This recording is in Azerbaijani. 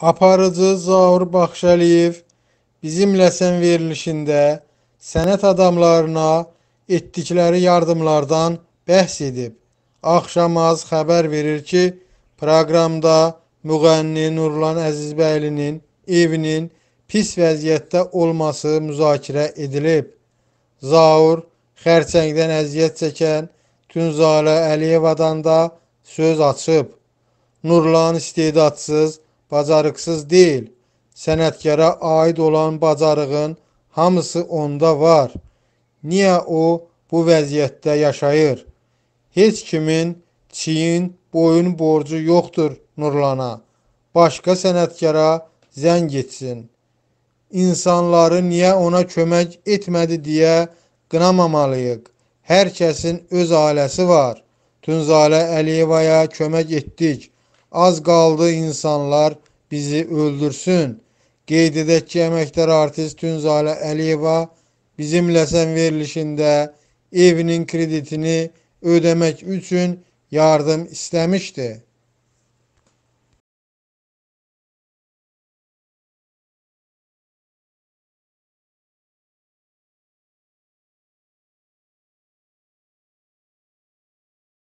Aparıcı Zaur Baxşəliyev bizim Ləsən verilişində sənət adamlarına etdikləri yardımlardan bəhs edib. Axşamaz xəbər verir ki, proqramda müğənni Nurlan Əzizbəylinin evinin pis vəziyyətdə olması müzakirə edilib. Zaur xərçəngdən əziyyət çəkən Tünzalə Əliyevadan da söz açıb. Nurlan istedadsız bacarıqsız deyil. Sənətkara aid olan bacarığın hamısı onda var. Niyə o bu vəziyyətdə yaşayır? Heç kimin çiyin, boyun borcu yoxdur Nurlana. Başqa sənətkara zəng etsin. İnsanları niyə ona kömək etmədi deyə qınamamalıyıq. Hər kəsin öz ailəsi var. Tunzalə Əliyevaya kömək etdik. Az qaldı insanlar bizi öldürsün. Qeyd edək ki, əməkdar artist Tünzalə Əliyeva bizimlə sən verilişində evinin kreditini ödəmək üçün yardım istəmişdi.